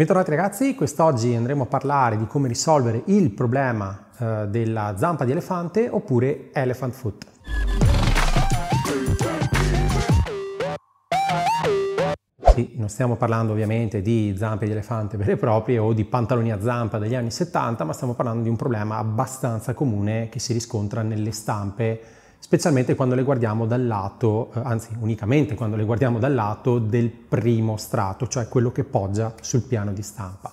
Bentornati ragazzi, quest'oggi andremo a parlare di come risolvere il problema eh, della zampa di elefante oppure elephant foot. Sì, non stiamo parlando ovviamente di zampe di elefante vere e proprie o di pantaloni a zampa degli anni 70, ma stiamo parlando di un problema abbastanza comune che si riscontra nelle stampe specialmente quando le guardiamo dal lato, eh, anzi unicamente quando le guardiamo dal lato del primo strato, cioè quello che poggia sul piano di stampa.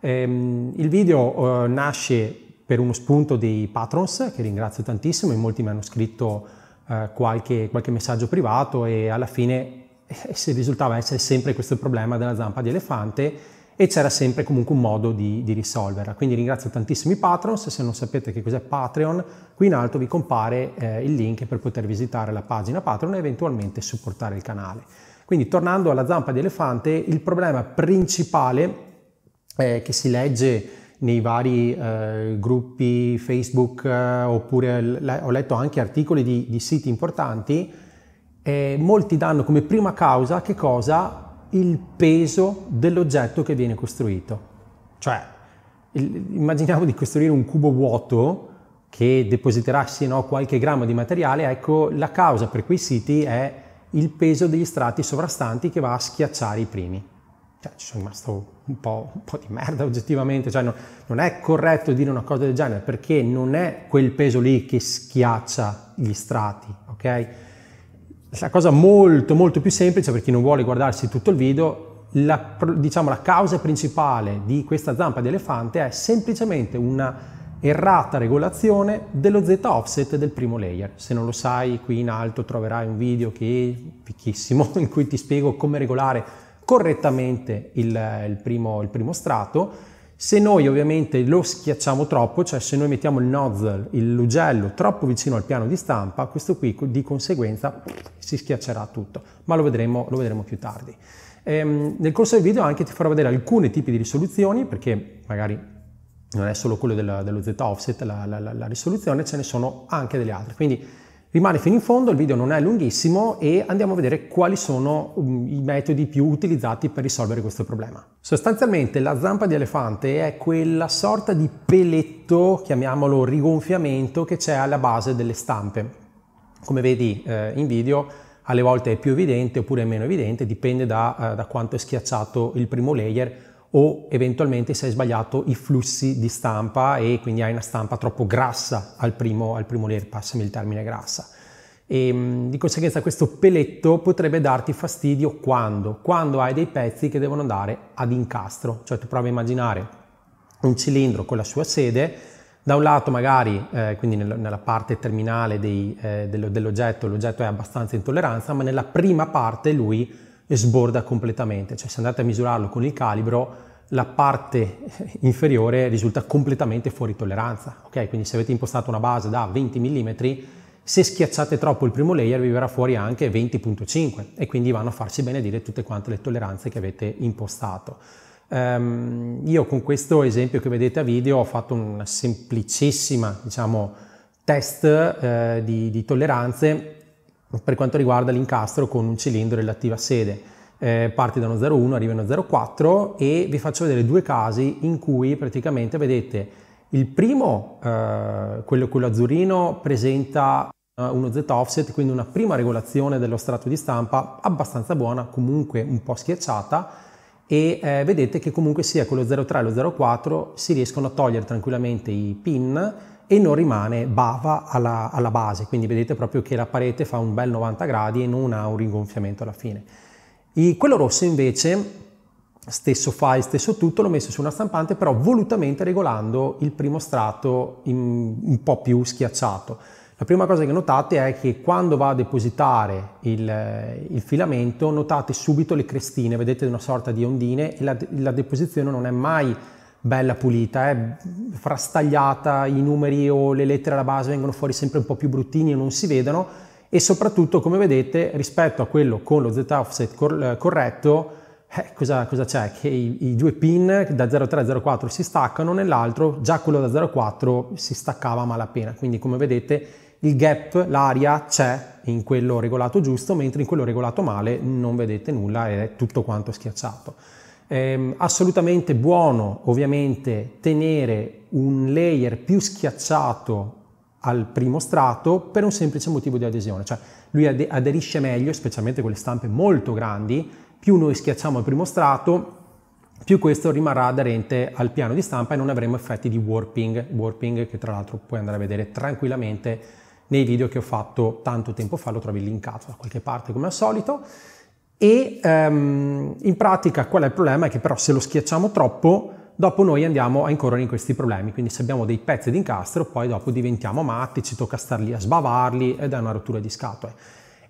Ehm, il video eh, nasce per uno spunto dei patrons, che ringrazio tantissimo, in molti mi hanno scritto eh, qualche, qualche messaggio privato e alla fine eh, si risultava essere sempre questo problema della zampa di elefante e c'era sempre comunque un modo di, di risolverla. Quindi ringrazio tantissimi Patrons, se non sapete che cos'è Patreon, qui in alto vi compare eh, il link per poter visitare la pagina Patreon e eventualmente supportare il canale. Quindi tornando alla zampa di elefante, il problema principale eh, che si legge nei vari eh, gruppi Facebook eh, oppure le, ho letto anche articoli di, di siti importanti, eh, molti danno come prima causa che cosa? il peso dell'oggetto che viene costruito. Cioè, immaginiamo di costruire un cubo vuoto che depositerà sì no qualche grammo di materiale, ecco la causa per quei siti è il peso degli strati sovrastanti che va a schiacciare i primi. Cioè, ci sono rimasto un po', un po di merda oggettivamente, cioè, no, non è corretto dire una cosa del genere perché non è quel peso lì che schiaccia gli strati, ok? la cosa molto molto più semplice per chi non vuole guardarsi tutto il video, la, diciamo, la causa principale di questa zampa di elefante è semplicemente una errata regolazione dello z offset del primo layer. Se non lo sai, qui in alto troverai un video che è fichissimo in cui ti spiego come regolare correttamente il, il, primo, il primo strato se noi ovviamente lo schiacciamo troppo, cioè se noi mettiamo il nozzle, il l'ugello troppo vicino al piano di stampa, questo qui di conseguenza si schiaccerà tutto, ma lo vedremo, lo vedremo più tardi. Ehm, nel corso del video anche ti farò vedere alcuni tipi di risoluzioni, perché magari non è solo quello della, dello Z-offset, la, la, la, la risoluzione, ce ne sono anche delle altre. Quindi Rimani fino in fondo, il video non è lunghissimo e andiamo a vedere quali sono mm, i metodi più utilizzati per risolvere questo problema. Sostanzialmente la zampa di elefante è quella sorta di peletto, chiamiamolo rigonfiamento, che c'è alla base delle stampe. Come vedi eh, in video, alle volte è più evidente oppure è meno evidente, dipende da, eh, da quanto è schiacciato il primo layer o eventualmente se hai sbagliato i flussi di stampa e quindi hai una stampa troppo grassa al primo, al primo layer, passami il termine grassa. E, ehm, di conseguenza questo peletto potrebbe darti fastidio quando? Quando hai dei pezzi che devono andare ad incastro, cioè tu provi a immaginare un cilindro con la sua sede, da un lato magari, eh, quindi nel, nella parte terminale dei, eh, dell'oggetto, l'oggetto è abbastanza in tolleranza, ma nella prima parte lui e sborda completamente, cioè se andate a misurarlo con il calibro la parte inferiore risulta completamente fuori tolleranza, ok? Quindi se avete impostato una base da 20 mm, se schiacciate troppo il primo layer vi verrà fuori anche 20.5 e quindi vanno a farsi benedire tutte quante le tolleranze che avete impostato. Um, io con questo esempio che vedete a video ho fatto una semplicissima, diciamo, test eh, di, di tolleranze per quanto riguarda l'incastro con un cilindro e relativa sede. Eh, parte da uno 0,1, arriva a uno 0,4 e vi faccio vedere due casi in cui praticamente vedete il primo, eh, quello, quello azzurino, presenta eh, uno Z offset, quindi una prima regolazione dello strato di stampa abbastanza buona, comunque un po' schiacciata e eh, vedete che comunque sia con lo 0,3 e lo 0,4 si riescono a togliere tranquillamente i pin e non rimane bava alla, alla base, quindi vedete proprio che la parete fa un bel 90 gradi e non ha un rigonfiamento alla fine. E quello rosso invece stesso file, stesso tutto, l'ho messo su una stampante, però volutamente regolando il primo strato in, un po' più schiacciato. La prima cosa che notate è che quando va a depositare il, il filamento, notate subito le crestine, vedete una sorta di ondine e la, la deposizione non è mai bella pulita, è eh, frastagliata, i numeri o le lettere alla base vengono fuori sempre un po' più bruttini e non si vedono e soprattutto come vedete rispetto a quello con lo z-offset cor- eh, corretto eh, cosa, cosa, c'è? Che i, i, due pin da 03 a 04 si staccano, nell'altro già quello da 04 si staccava a malapena, quindi come vedete il gap, l'aria c'è in quello regolato giusto, mentre in quello regolato male non vedete nulla, è tutto quanto schiacciato. Eh, assolutamente buono ovviamente tenere un layer più schiacciato al primo strato per un semplice motivo di adesione, cioè lui ad- aderisce meglio, specialmente con le stampe molto grandi, più noi schiacciamo al primo strato, più questo rimarrà aderente al piano di stampa e non avremo effetti di warping, warping che tra l'altro puoi andare a vedere tranquillamente nei video che ho fatto tanto tempo fa, lo trovi linkato da qualche parte come al solito. E um, in pratica qual è il problema? È che però se lo schiacciamo troppo, dopo noi andiamo a incorrere in questi problemi. Quindi se abbiamo dei pezzi di incastro, poi dopo diventiamo matti, ci tocca star lì a sbavarli ed è una rottura di scatole.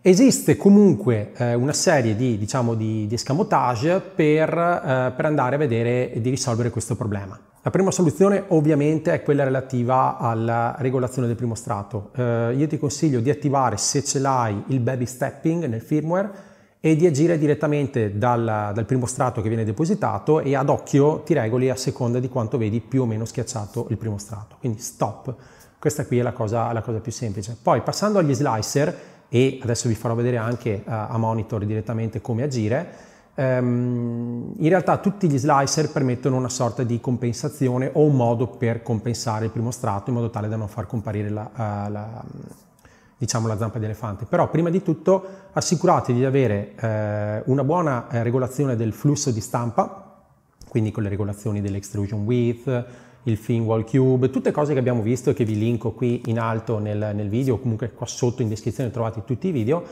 Esiste comunque eh, una serie di, diciamo, di, di escamotage per, eh, per, andare a vedere e di risolvere questo problema. La prima soluzione ovviamente è quella relativa alla regolazione del primo strato. Eh, io ti consiglio di attivare, se ce l'hai, il baby stepping nel firmware, e di agire direttamente dal, dal, primo strato che viene depositato e ad occhio ti regoli a seconda di quanto vedi più o meno schiacciato il primo strato. Quindi stop, questa qui è la cosa, la cosa più semplice. Poi passando agli slicer, e adesso vi farò vedere anche uh, a monitor direttamente come agire, um, in realtà tutti gli slicer permettono una sorta di compensazione o un modo per compensare il primo strato in modo tale da non far comparire la, uh, la diciamo, la zampa di elefante. Però prima di tutto assicuratevi di avere eh, una buona eh, regolazione del flusso di stampa, quindi con le regolazioni dell'extrusion width, il fin wall cube, tutte cose che abbiamo visto e che vi linko qui in alto nel, nel video, o comunque qua sotto in descrizione trovate tutti i video.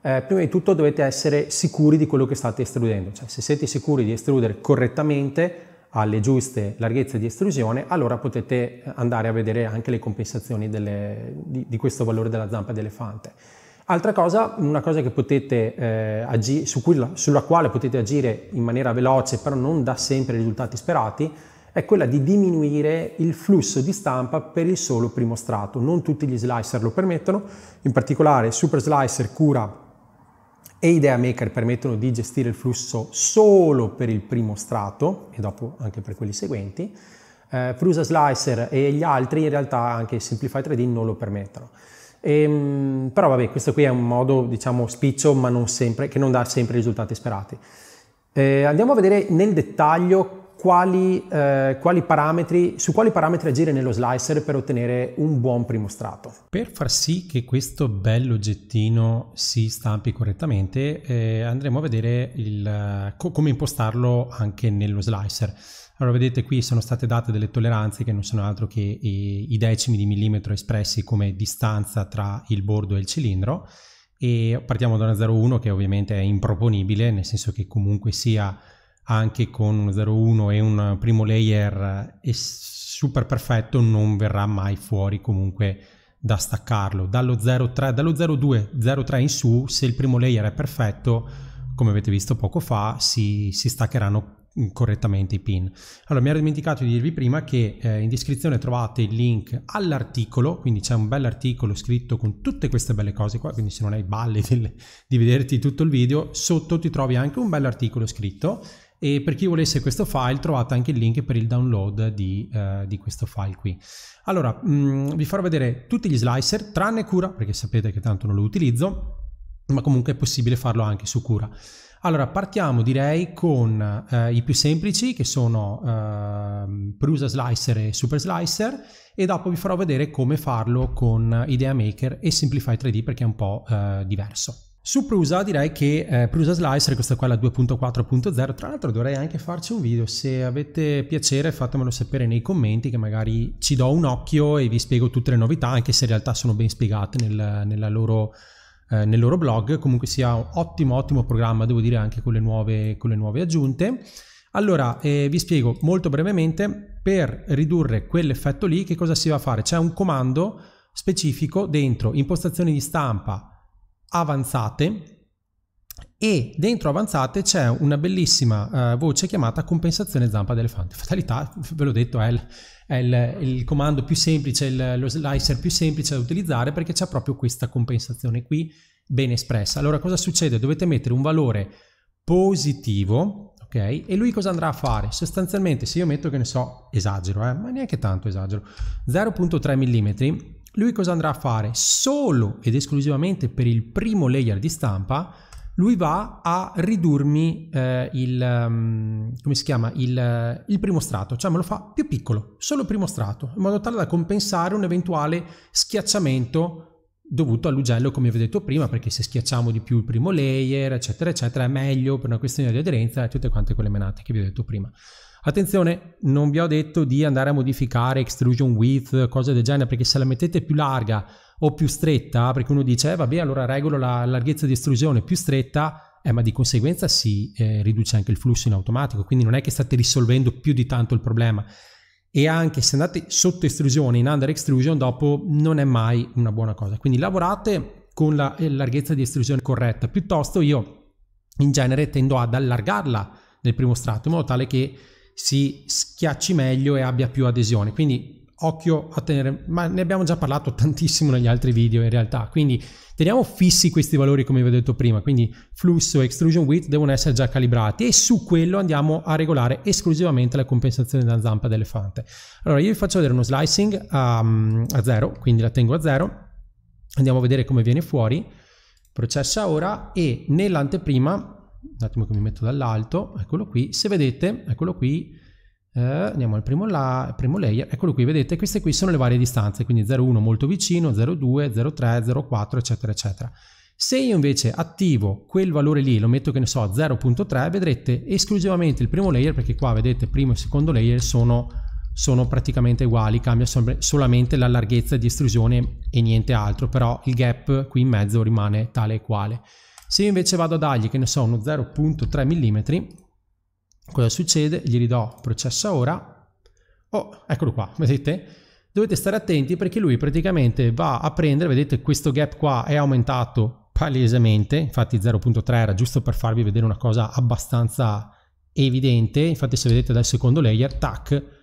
Eh, prima di tutto dovete essere sicuri di quello che state estrudendo, cioè se siete sicuri di estrudere correttamente alle giuste larghezze di estrusione, allora potete eh, andare a vedere anche le compensazioni delle, di, di, questo valore della zampa d'elefante. Altra cosa, una cosa potete, eh, agi, su cui, sulla quale potete agire in maniera veloce, però non dà sempre i risultati sperati, è quella di diminuire il flusso di stampa per il solo primo strato. Non tutti gli slicer lo permettono, in particolare Super Slicer cura e Idea Maker permettono di gestire il flusso solo per il primo strato e dopo anche per quelli seguenti. Eh, Prusa Slicer e gli altri in realtà anche Simplify 3D non lo permettono. E, ehm, però vabbè, questo qui è un modo diciamo spiccio ma non sempre, che non dà sempre i risultati sperati. Eh, andiamo a vedere nel dettaglio quali, eh, quali parametri, su quali parametri agire nello slicer per ottenere un buon primo strato. Per far sì che questo bello oggettino si stampi correttamente, eh, andremo a vedere il, co- come impostarlo anche nello slicer. Allora vedete qui sono state date delle tolleranze che non sono altro che i, eh, i decimi di millimetro espressi come distanza tra il bordo e il cilindro e partiamo da una 0,1 che ovviamente è improponibile nel senso che comunque sia anche con un 0.1 e un primo layer super perfetto non verrà mai fuori comunque da staccarlo. Dallo 0.3, dallo 0.2, 0.3 in su, se il primo layer è perfetto, come avete visto poco fa, si, si staccheranno correttamente i pin. Allora mi ero dimenticato di dirvi prima che eh, in descrizione trovate il link all'articolo, quindi c'è un bell'articolo scritto con tutte queste belle cose qua, quindi se non hai balle di, di vederti tutto il video, sotto ti trovi anche un bell'articolo scritto e per chi volesse questo file trovate anche il link per il download di, eh, di questo file qui. Allora, mh, mm, vi farò vedere tutti gli slicer tranne Cura perché sapete che tanto non lo utilizzo, ma comunque è possibile farlo anche su Cura. Allora, partiamo direi con eh, i più semplici che sono eh, Prusa Slicer e Super Slicer e dopo vi farò vedere come farlo con Idea Maker e Simplify 3D perché è un po' eh, diverso. Su Prusa direi che eh, Prusa Slicer, questa qua è la 2.4.0, tra l'altro dovrei anche farci un video, se avete piacere fatemelo sapere nei commenti che magari ci do un occhio e vi spiego tutte le novità, anche se in realtà sono ben spiegate nel, loro, eh, nel loro blog, comunque sia un ottimo ottimo programma, devo dire anche con le nuove, con le nuove aggiunte. Allora, eh, vi spiego molto brevemente, per ridurre quell'effetto lì che cosa si va a fare? C'è un comando specifico dentro impostazioni di stampa, avanzate e dentro avanzate c'è una bellissima uh, voce chiamata compensazione zampa d'elefante. Fatalità, ve l'ho detto, è, il, è il, il comando più semplice, il, lo slicer più semplice da utilizzare perché c'è proprio questa compensazione qui ben espressa. Allora cosa succede? Dovete mettere un valore positivo, ok? E lui cosa andrà a fare? Sostanzialmente se io metto che ne so, esagero, eh, ma neanche tanto esagero, 0.3 mm, lui cosa andrà a fare? Solo ed esclusivamente per il primo layer di stampa, lui va a ridurmi eh, il, um, chiama, il, eh, il, primo strato, cioè me lo fa più piccolo, solo il primo strato, in modo tale da compensare un eventuale schiacciamento dovuto all'ugello come vi ho detto prima perché se schiacciamo di più il primo layer eccetera eccetera è meglio per una questione di aderenza e tutte quante quelle menate che vi ho detto prima Attenzione, non vi ho detto di andare a modificare extrusion width, cose del genere, perché se la mettete più larga o più stretta, perché uno dice, eh, vabbè, allora regolo la larghezza di estrusione più stretta, eh, ma di conseguenza si eh, riduce anche il flusso in automatico, quindi non è che state risolvendo più di tanto il problema. E anche se andate sotto estrusione in under extrusion, dopo non è mai una buona cosa. Quindi lavorate con la eh, larghezza di estrusione corretta, piuttosto io in genere tendo ad allargarla nel primo strato in modo tale che si schiacci meglio e abbia più adesione. Quindi occhio a tenere, ma ne abbiamo già parlato tantissimo negli altri video in realtà, quindi teniamo fissi questi valori come vi ho detto prima, quindi flusso e extrusion width devono essere già calibrati e su quello andiamo a regolare esclusivamente la compensazione della zampa d'elefante. Allora io vi faccio vedere uno slicing a, a 0, quindi la tengo a zero, andiamo a vedere come viene fuori, processa ora e nell'anteprima un attimo che mi metto dall'alto, eccolo qui, se vedete, eccolo qui, eh, andiamo al primo, la, primo layer, eccolo qui, vedete queste qui sono le varie distanze, quindi 0,1 molto vicino, 0,2, 0,3, 0,4 eccetera eccetera. Se io invece attivo quel valore lì, lo metto che ne so 0.3, vedrete esclusivamente il primo layer perché qua vedete primo e secondo layer sono, sono praticamente uguali, cambia sol solamente la larghezza di estrusione e niente altro, però il gap qui in mezzo rimane tale e quale. Se io invece vado a dargli, che ne so, uno 0.3 mm, cosa succede? Gli ridò processa ora. Oh, eccolo qua, vedete? Dovete stare attenti perché lui praticamente va a prendere, vedete questo gap qua è aumentato palesemente, infatti 0.3 era giusto per farvi vedere una cosa abbastanza evidente, infatti se vedete dal secondo layer, tac,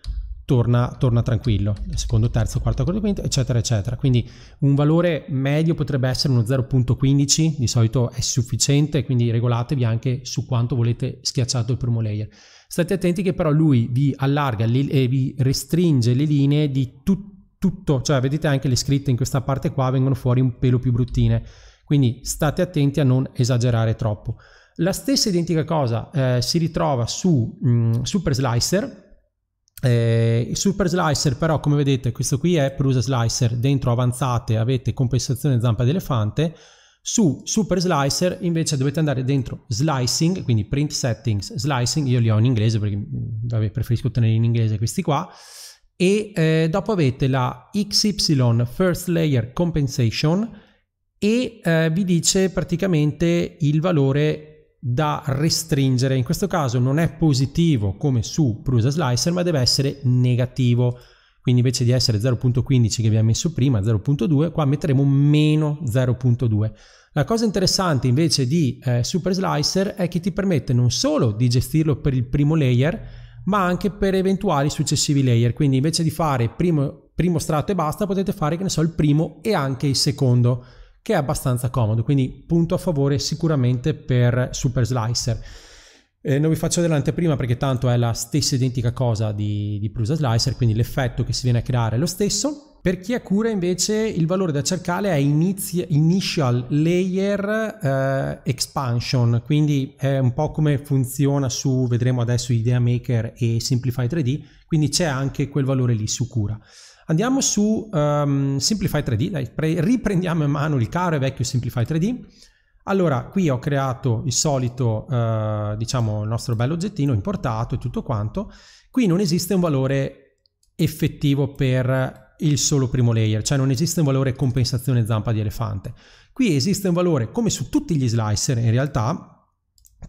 torna, torna tranquillo, secondo, terzo, quarto, quarto, quinto, eccetera, eccetera. Quindi un valore medio potrebbe essere uno 0.15, di solito è sufficiente, quindi regolatevi anche su quanto volete schiacciato il primo layer. State attenti che però lui vi allarga le, e vi restringe le linee di tutto tutto, cioè vedete anche le scritte in questa parte qua vengono fuori un pelo più bruttine, quindi state attenti a non esagerare troppo. La stessa identica cosa eh, si ritrova su mh, mm, Super Slicer, eh, il super slicer però come vedete questo qui è prusa slicer dentro avanzate avete compensazione zampa d'elefante su super slicer invece dovete andare dentro slicing quindi print settings slicing io li ho in inglese perché mm, vabbè, preferisco tenere in inglese questi qua e eh, dopo avete la xy first layer compensation e eh, vi dice praticamente il valore da restringere. In questo caso non è positivo come su Prusa Slicer, ma deve essere negativo. Quindi invece di essere 0.15 che abbiamo messo prima, 0.2, qua metteremo meno 0.2. La cosa interessante invece di eh, Super Slicer è che ti permette non solo di gestirlo per il primo layer, ma anche per eventuali successivi layer. Quindi invece di fare primo, primo strato e basta, potete fare, che ne so, il primo e anche il secondo che è abbastanza comodo, quindi punto a favore sicuramente per Super Slicer. Eh, non vi faccio vedere l'anteprima perché tanto è la stessa identica cosa di, di Prusa Slicer, quindi l'effetto che si viene a creare è lo stesso. Per chi ha cura invece il valore da cercare è inizia, Initial Layer eh, Expansion, quindi è un po' come funziona su, vedremo adesso, Idea Maker e Simplify 3D, quindi c'è anche quel valore lì su cura. Andiamo su um, Simplify 3D, dai, pre- riprendiamo in mano il caro e vecchio Simplify 3D. Allora, qui ho creato il solito, eh, diciamo, il nostro bello oggettino importato e tutto quanto. Qui non esiste un valore effettivo per il solo primo layer, cioè non esiste un valore compensazione zampa di elefante. Qui esiste un valore, come su tutti gli slicer in realtà,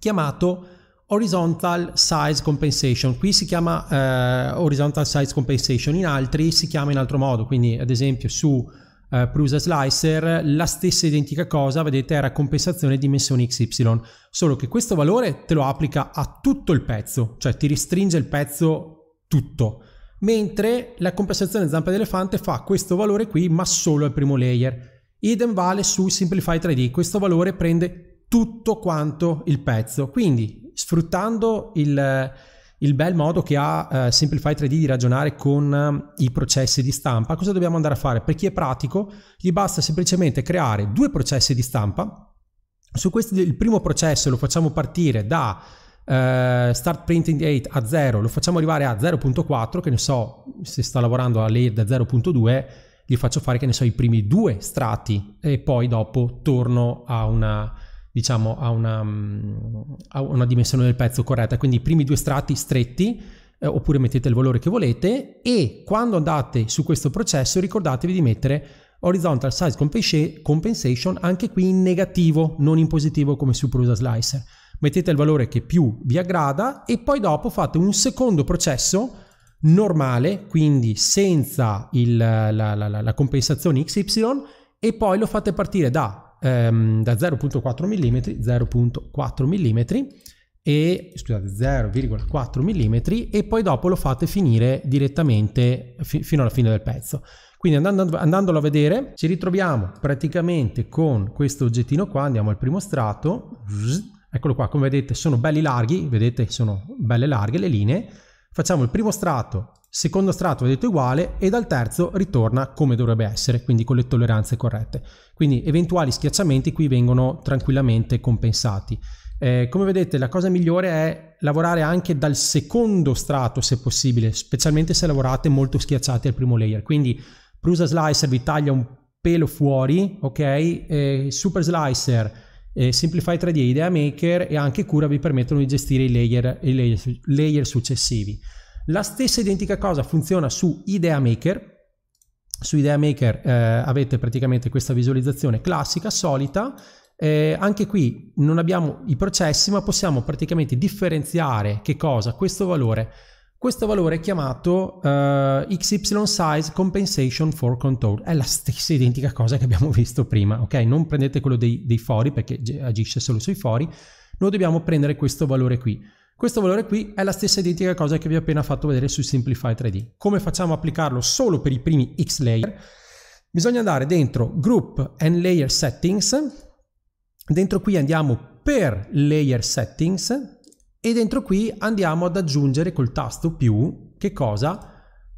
chiamato Horizontal Size Compensation, qui si chiama eh, Horizontal Size Compensation, in altri si chiama in altro modo, quindi ad esempio su eh, Prusa Slicer la stessa identica cosa, vedete, era compensazione dimensione XY, solo che questo valore te lo applica a tutto il pezzo, cioè ti restringe il pezzo tutto, mentre la compensazione zampa d'elefante fa questo valore qui ma solo al primo layer. Idem vale su Simplify 3D, questo valore prende tutto quanto il pezzo, quindi sfruttando il, il bel modo che ha eh, Simplify 3D di ragionare con eh, i processi di stampa, cosa dobbiamo andare a fare? Per chi è pratico, gli basta semplicemente creare due processi di stampa. Su questi, il primo processo lo facciamo partire da eh, start printing 8 a 0, lo facciamo arrivare a 0.4, che ne so, se sta lavorando a layer da 0.2, gli faccio fare, che ne so, i primi due strati e poi dopo torno a una diciamo, a una, mm, a una dimensione del pezzo corretta. Quindi i primi due strati stretti, eh, oppure mettete il valore che volete e quando andate su questo processo ricordatevi di mettere horizontal size compensation anche qui in negativo, non in positivo come su Prusa Slicer. Mettete il valore che più vi aggrada e poi dopo fate un secondo processo normale, quindi senza il, la, la, la, la compensazione XY e poi lo fate partire da ehm, da 0.4 mm, 0.4 mm e scusate 0,4 mm e poi dopo lo fate finire direttamente fi fino alla fine del pezzo. Quindi andando, andandolo a vedere ci ritroviamo praticamente con questo oggettino qua, andiamo al primo strato, eccolo qua, come vedete sono belli larghi, vedete sono belle larghe le linee, facciamo il primo strato secondo strato vedete uguale e dal terzo ritorna come dovrebbe essere, quindi con le tolleranze corrette. Quindi eventuali schiacciamenti qui vengono tranquillamente compensati. Eh, come vedete la cosa migliore è lavorare anche dal secondo strato se possibile, specialmente se lavorate molto schiacciati al primo layer. Quindi Prusa Slicer vi taglia un pelo fuori, ok? Eh, Super Slicer eh, Simplify 3D, Idea Maker e anche Cura vi permettono di gestire i layer, i layer, layer successivi. La stessa identica cosa funziona su Idea Maker. Su Idea Maker eh, avete praticamente questa visualizzazione classica, solita, eh, anche qui non abbiamo i processi, ma possiamo praticamente differenziare che cosa? Questo valore. Questo valore è chiamato eh, XY size compensation for Control. È la stessa identica cosa che abbiamo visto prima, ok? Non prendete quello dei, dei fori perché agisce solo sui fori. Noi dobbiamo prendere questo valore qui. Questo valore qui è la stessa identica cosa che vi ho appena fatto vedere su Simplify 3D. Come facciamo a applicarlo solo per i primi X layer? Bisogna andare dentro Group and Layer Settings, dentro qui andiamo per Layer Settings e dentro qui andiamo ad aggiungere col tasto più, che cosa?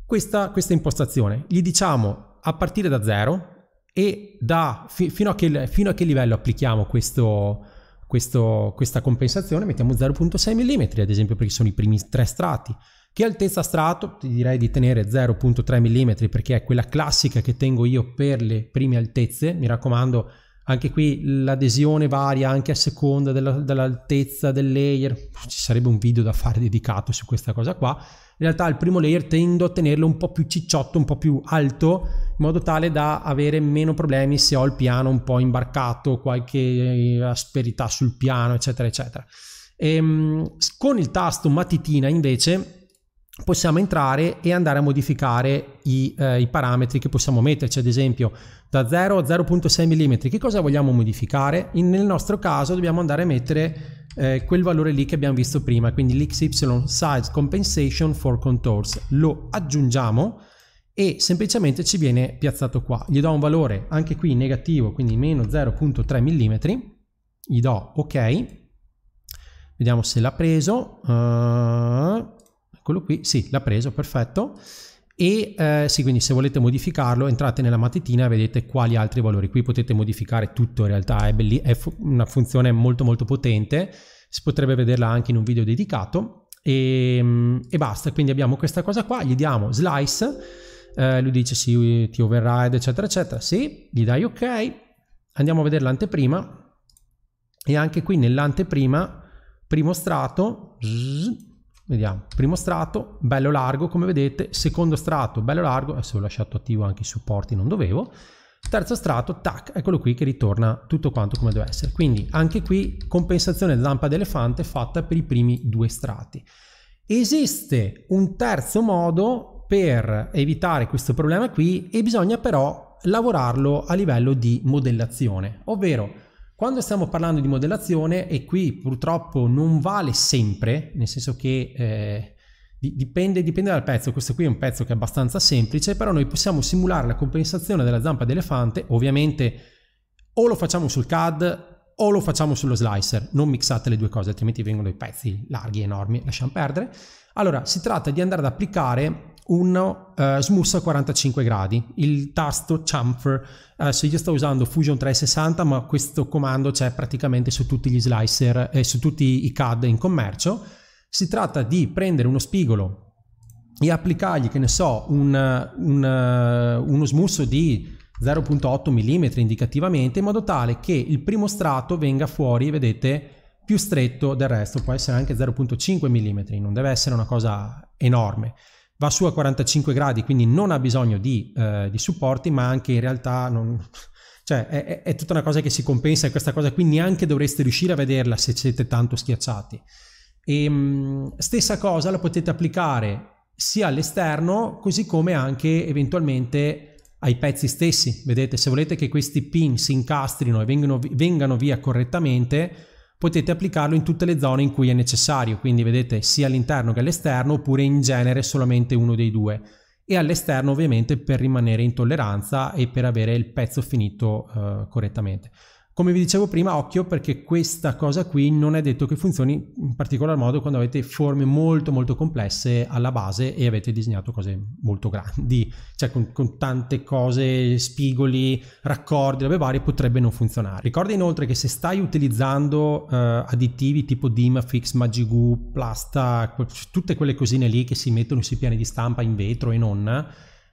Questa, questa impostazione. Gli diciamo a partire da zero e da, fi, fino, a che, fino a che livello applichiamo questo, questo, questa compensazione, mettiamo 0.6 mm ad esempio perché sono i primi tre strati. Che altezza strato? Ti direi di tenere 0.3 mm perché è quella classica che tengo io per le prime altezze, mi raccomando anche qui l'adesione varia anche a seconda della, dell'altezza del layer. Ci sarebbe un video da fare dedicato su questa cosa qua. In realtà il primo layer tendo a tenerlo un po' più cicciotto, un po' più alto, in modo tale da avere meno problemi se ho il piano un po' imbarcato, qualche eh, asperità sul piano, eccetera, eccetera. E, ehm, con il tasto matitina invece possiamo entrare e andare a modificare i, eh, i, parametri che possiamo metterci, cioè, ad esempio da 0 a 0.6 mm, che cosa vogliamo modificare? In, nel nostro caso dobbiamo andare a mettere eh, quel valore lì che abbiamo visto prima, quindi l'xy size compensation for contours, lo aggiungiamo e semplicemente ci viene piazzato qua, gli do un valore anche qui negativo, quindi meno 0.3 mm, gli do ok, vediamo se l'ha preso, uh eccolo qui, sì, l'ha preso, perfetto. E eh, sì, quindi se volete modificarlo entrate nella matitina e vedete quali altri valori. Qui potete modificare tutto in realtà, è, belli, è una funzione molto molto potente, si potrebbe vederla anche in un video dedicato e, ehm, e basta. Quindi abbiamo questa cosa qua, gli diamo slice, eh, lui dice sì, ti override eccetera eccetera, sì, gli dai ok, andiamo a vedere l'anteprima e anche qui nell'anteprima, primo strato, zzz, Vediamo, primo strato, bello largo come vedete, secondo strato, bello largo, adesso ho lasciato attivo anche i supporti, non dovevo. Terzo strato, tac, eccolo qui che ritorna tutto quanto come deve essere. Quindi anche qui compensazione zampa d'elefante fatta per i primi due strati. Esiste un terzo modo per evitare questo problema qui e bisogna però lavorarlo a livello di modellazione, ovvero quando stiamo parlando di modellazione, e qui purtroppo non vale sempre, nel senso che eh, dipende, dipende, dal pezzo, questo qui è un pezzo che è abbastanza semplice, però noi possiamo simulare la compensazione della zampa d'elefante, ovviamente o lo facciamo sul CAD o lo facciamo sullo slicer, non mixate le due cose, altrimenti vengono dei pezzi larghi, enormi, lasciamo perdere. Allora, si tratta di andare ad applicare un uh, eh, smusso a 45 gradi, il tasto chamfer. Adesso eh, io sto usando Fusion 360, ma questo comando c'è praticamente su tutti gli slicer e eh, su tutti i CAD in commercio. Si tratta di prendere uno spigolo e applicargli, che ne so, un, un, eh, uno smusso di 0.8 mm indicativamente, in modo tale che il primo strato venga fuori, vedete, più stretto del resto, può essere anche 0.5 mm, non deve essere una cosa enorme va su a 45 gradi, quindi non ha bisogno di, eh, di supporti, ma anche in realtà non... Cioè, è, è, tutta una cosa che si compensa e questa cosa qui neanche dovreste riuscire a vederla se siete tanto schiacciati. E, ehm, mh, stessa cosa la potete applicare sia all'esterno, così come anche eventualmente ai pezzi stessi. Vedete, se volete che questi pin si incastrino e vengano, vengano via correttamente, potete applicarlo in tutte le zone in cui è necessario, quindi vedete sia all'interno che all'esterno oppure in genere solamente uno dei due e all'esterno ovviamente per rimanere in tolleranza e per avere il pezzo finito eh, correttamente. Come vi dicevo prima, occhio perché questa cosa qui non è detto che funzioni in particolar modo quando avete forme molto molto complesse alla base e avete disegnato cose molto grandi, cioè con, con tante cose, spigoli, raccordi, robe varie, potrebbe non funzionare. Ricorda inoltre che se stai utilizzando eh, additivi tipo Dimafix, Magigu, Plasta, tutte quelle cosine lì che si mettono sui piani di stampa in vetro e non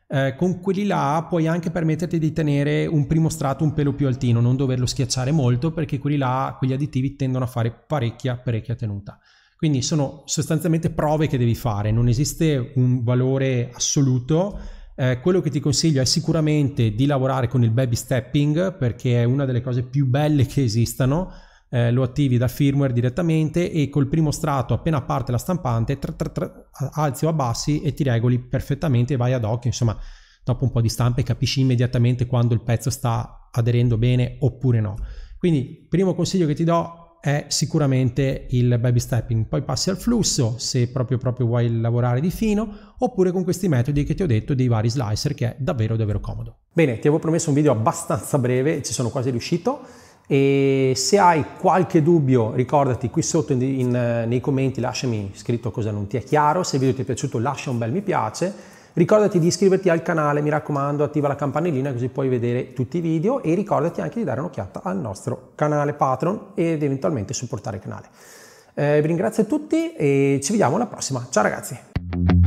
eh, con quelli là puoi anche permetterti di tenere un primo strato un pelo più altino, non doverlo schiacciare molto perché quelli là, quegli additivi tendono a fare parecchia, parecchia tenuta. Quindi sono sostanzialmente prove che devi fare, non esiste un valore assoluto. Eh, quello che ti consiglio è sicuramente di lavorare con il baby stepping perché è una delle cose più belle che esistano eh, lo attivi da firmware direttamente e col primo strato appena parte la stampante tra, tra, tra, alzi o abbassi e ti regoli perfettamente e vai ad occhio insomma dopo un po' di stampe capisci immediatamente quando il pezzo sta aderendo bene oppure no quindi primo consiglio che ti do è sicuramente il baby stepping poi passi al flusso se proprio proprio vuoi lavorare di fino oppure con questi metodi che ti ho detto dei vari slicer che è davvero davvero comodo bene ti avevo promesso un video abbastanza breve ci sono quasi riuscito e se hai qualche dubbio ricordati qui sotto in, in, nei commenti lasciami scritto cosa non ti è chiaro, se il video ti è piaciuto lascia un bel mi piace, ricordati di iscriverti al canale, mi raccomando attiva la campanellina così puoi vedere tutti i video e ricordati anche di dare un'occhiata al nostro canale Patreon ed eventualmente supportare il canale. Eh, vi ringrazio a tutti e ci vediamo alla prossima, ciao ragazzi!